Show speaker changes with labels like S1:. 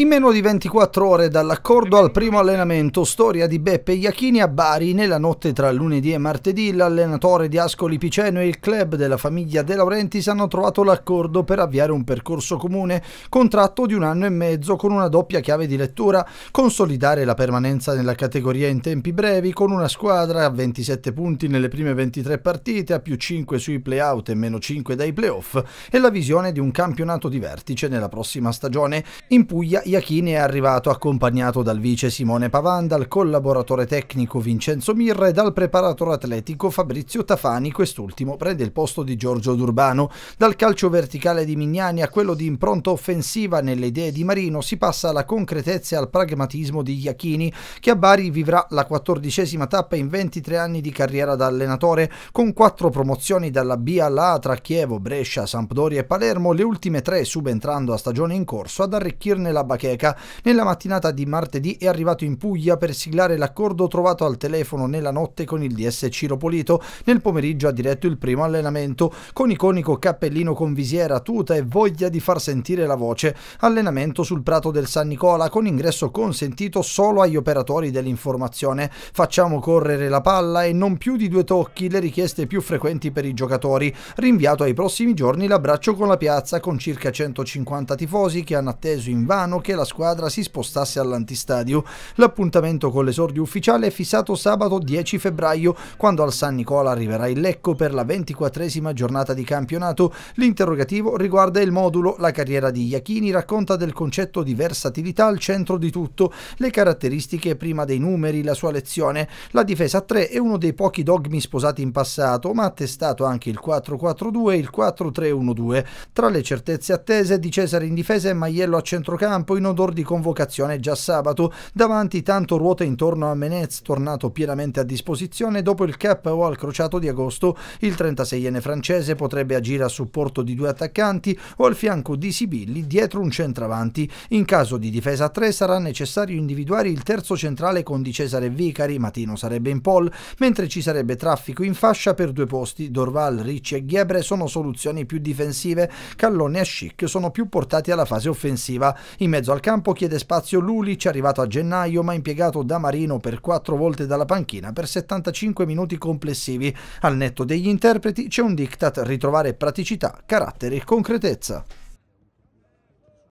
S1: In meno di 24 ore dall'accordo al primo allenamento, storia di Beppe Iachini a Bari, nella notte tra lunedì e martedì l'allenatore di Ascoli Piceno e il club della famiglia De Laurenti si hanno trovato l'accordo per avviare un percorso comune, contratto di un anno e mezzo con una doppia chiave di lettura, consolidare la permanenza nella categoria in tempi brevi con una squadra a 27 punti nelle prime 23 partite, a più 5 sui play-out e meno 5 dai play-off e la visione di un campionato di vertice nella prossima stagione. In Puglia Iachini è arrivato accompagnato dal vice Simone Pavan, dal collaboratore tecnico Vincenzo Mirra e dal preparatore atletico Fabrizio Tafani, quest'ultimo prende il posto di Giorgio D'Urbano. Dal calcio verticale di Mignani a quello di impronta offensiva nelle idee di Marino si passa alla concretezza e al pragmatismo di Iachini, che a Bari vivrà la quattordicesima tappa in 23 anni di carriera da allenatore, con quattro promozioni dalla B alla A tra Chievo, Brescia, Sampdoria e Palermo, le ultime tre subentrando a stagione in corso ad arricchirne la bacchetta Bacheca, nella mattinata di martedì è arrivato in Puglia per siglare l'accordo trovato al telefono nella notte con il DS Ciro Polito. Nel pomeriggio ha diretto il primo allenamento con iconico cappellino con visiera, tuta e voglia di far sentire la voce. Allenamento sul prato del San Nicola con ingresso consentito solo agli operatori dell'informazione. Facciamo correre la palla e non più di due tocchi le richieste più frequenti per i giocatori. Rinviato ai prossimi giorni l'abbraccio con la piazza con circa 150 tifosi che hanno atteso invano richiedono che la squadra si spostasse all'antistadio. L'appuntamento con l'esordio ufficiale è fissato sabato 10 febbraio, quando al San Nicola arriverà il Lecco per la 24esima giornata di campionato. L'interrogativo riguarda il modulo La carriera di Iachini racconta del concetto di versatilità al centro di tutto, le caratteristiche prima dei numeri, la sua lezione. La difesa a 3 è uno dei pochi dogmi sposati in passato, ma ha testato anche il 4-4-2 e il 4-3-1-2. Tra le certezze attese di Cesare in difesa e Maiello a centrocampo, campo in odor di convocazione già sabato. Davanti tanto ruota intorno a Menez, tornato pienamente a disposizione dopo il cap o al crociato di agosto. Il 36enne francese potrebbe agire a supporto di due attaccanti o al fianco di Sibilli dietro un centravanti. In caso di difesa a tre sarà necessario individuare il terzo centrale con Di Cesare Vicari, Matino sarebbe in pole, mentre ci sarebbe traffico in fascia per due posti. Dorval, Ricci e Ghebre sono soluzioni più difensive, Callone e Schick sono più portati alla fase offensiva. In mezzo al campo chiede spazio Lulic, arrivato a gennaio ma impiegato da Marino per quattro volte dalla panchina per 75 minuti complessivi. Al netto degli interpreti c'è un diktat ritrovare praticità, carattere e concretezza.